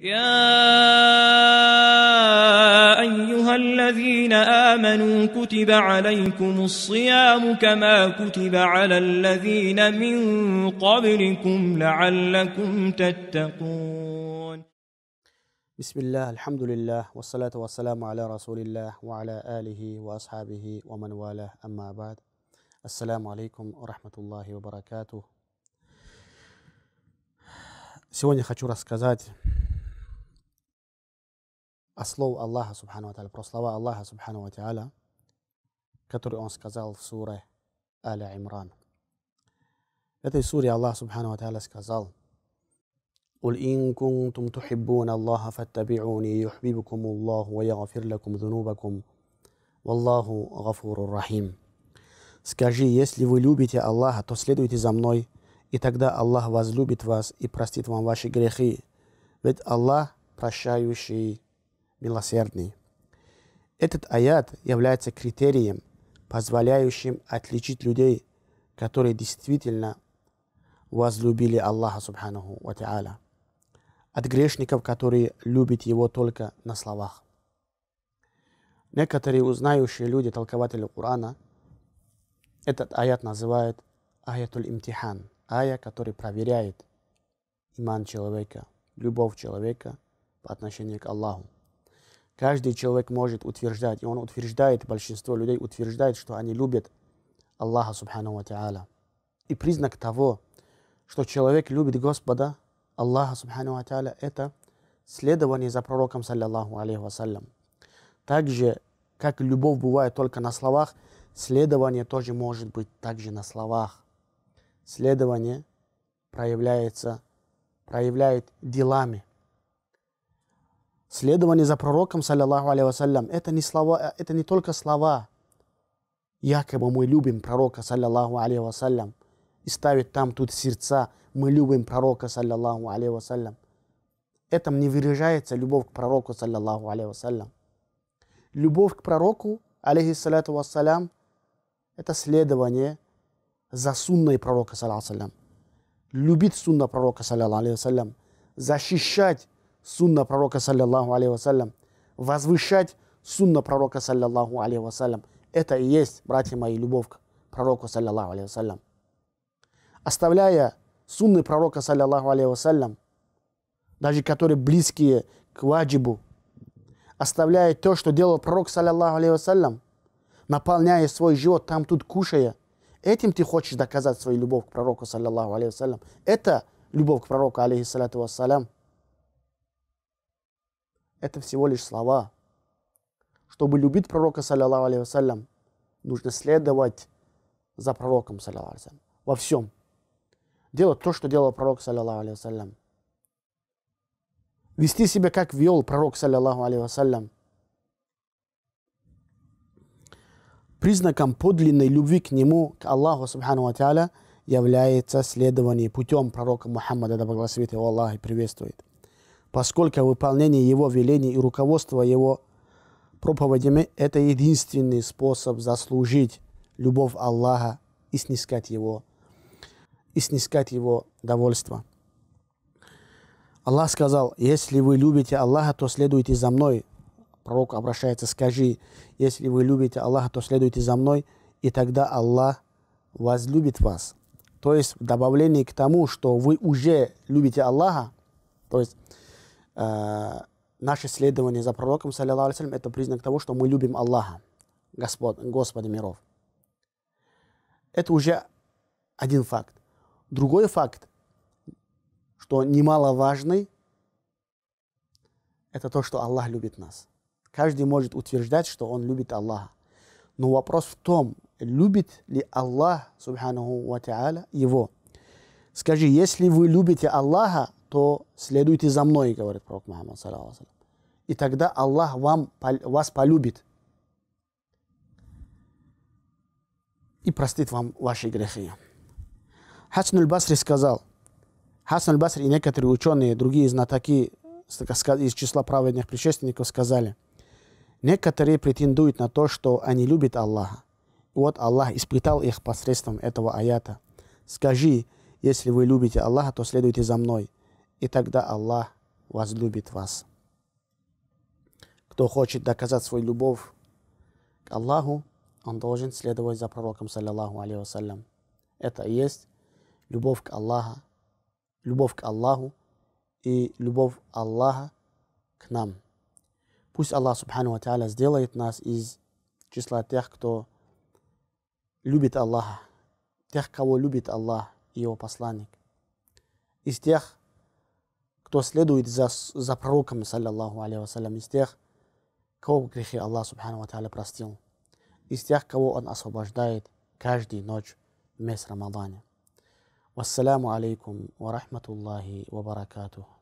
يا أيها الذين آمنوا كتب عليكم الصيام كما كتب على الذين من قبلكم لعلكم تتقون بسم الله الحمد لله والصلاة والسلام على رسول الله وعلى آله وأصحابه ومن والاه أما بعد السلام عليكم ورحمة الله وبركاته Сегодня хочу рассказать a slov Allaha subhanahu wa ta'ala, proslava Allaha subhanahu wa ta'ala, который он сказал в суре Аля Имран. В этой суре Аллах субхану ва сказал, قل إن كنتم تحبون الله فاتبعوني يحببكم الله ويغفر لكم ذنوبكم والله غفور رحيم Скажи, если вы любите Аллаха, то следуйте за мной, и тогда Аллах возлюбит вас и простит вам ваши грехи. Ведь Аллах прощающий милосердный. Этот аят является критерием, позволяющим отличить людей, которые действительно возлюбили Аллаха Субханаху Ва Та'аля, от грешников, которые любят Его только на словах. Некоторые узнающие люди, толкователи Корана, этот аят называют аятуль имтихан, ая, который проверяет иман человека, любовь человека по отношению к Аллаху. Каждый человек может утверждать, и он утверждает, большинство людей утверждает, что они любят Аллаха Субхану Ва Та'аля. И признак того, что человек любит Господа, Аллаха Субхану Ва Та'аля, это следование за пророком, саллиллаху алейхи вассалям. Также, как любовь бывает только на словах, следование тоже может быть также на словах. Следование проявляется, проявляет делами. Следование за пророком, саллиллаху алейхи это не слова, э, это не только слова. Якобы мы любим пророка, саллиллаху алейхи вассалям, и ставить там тут сердца, мы любим пророка, саллиллаху алейхи вассалям. Этом не выражается любовь к пророку, саллиллаху алейхи вассалям. Любовь к пророку, алейхиссалату вассалям, это следование за сунной пророка, саллиллаху алейхи Любить сунна пророка, саллиллаху алейхи защищать сунна пророка, саллиллаху алейхи вассалям, возвышать сунна пророка, саллиллаху алейхи вассалям. Это и есть, братья мои, любовь к пророку, саллиллаху алейхи вассалям. Оставляя сунны пророка, саллиллаху алейхи вассалям, даже которые близкие к ваджибу, оставляя то, что делал пророк, саллиллаху алейхи вассалям, наполняя свой живот там, тут, кушая, этим ты хочешь доказать свою любовь к пророку, саллиллаху алейхи вассалям. Это любовь к пророку, алейхиссалату вассалям – это всего лишь слова. Чтобы любить пророка, саллиллаху алейхи вассалям, нужно следовать за пророком, саллиллаху алейхи вассалям, во всем. Делать то, что делал пророк, саллиллаху алейхи вассалям. Вести себя, как вел пророк, саллиллаху алейхи вассалям. Признаком подлинной любви к нему, к Аллаху, субхану ва является следование путем пророка Мухаммада, да благословит его Аллах и приветствует поскольку выполнение его велений и руководство его проповедями – это единственный способ заслужить любовь Аллаха и снискать его, и снискать его довольство. Аллах сказал, если вы любите Аллаха, то следуйте за мной. Пророк обращается, скажи, если вы любите Аллаха, то следуйте за мной, и тогда Аллах возлюбит вас. То есть в добавлении к тому, что вы уже любите Аллаха, то есть Э, наше следование за пророком, саллиллаху это признак того, что мы любим Аллаха, Господ, Господа миров. Это уже один факт. Другой факт, что немаловажный, это то, что Аллах любит нас. Каждый может утверждать, что он любит Аллаха. Но вопрос в том, любит ли Аллах, субханаху ва его. Скажи, если вы любите Аллаха, то следуйте за мной, говорит пророк Мухаммад, И тогда Аллах вам, вас полюбит и простит вам ваши грехи. Хасан аль-Басри сказал, Хасан аль-Басри и некоторые ученые, другие знатоки из числа праведных предшественников сказали, некоторые претендуют на то, что они любят Аллаха. вот Аллах испытал их посредством этого аята. Скажи, если вы любите Аллаха, то следуйте за мной – и тогда Аллах возлюбит вас. Кто хочет доказать свою любовь к Аллаху, он должен следовать за пророком, саллиллаху алейхи Это и есть любовь к Аллаху, любовь к Аллаху и любовь Аллаха к нам. Пусть Аллах, субхану ва сделает нас из числа тех, кто любит Аллаха, тех, кого любит Аллах и его посланник, из тех, кто следует за, за пророком, саллиллаху алейхи вассалям, из тех, кого грехи Аллах, субхану ва простил, из тех, кого Он освобождает каждую ночь в месяц Рамадане. Вассаляму алейкум ва рахматуллахи ва баракатуху.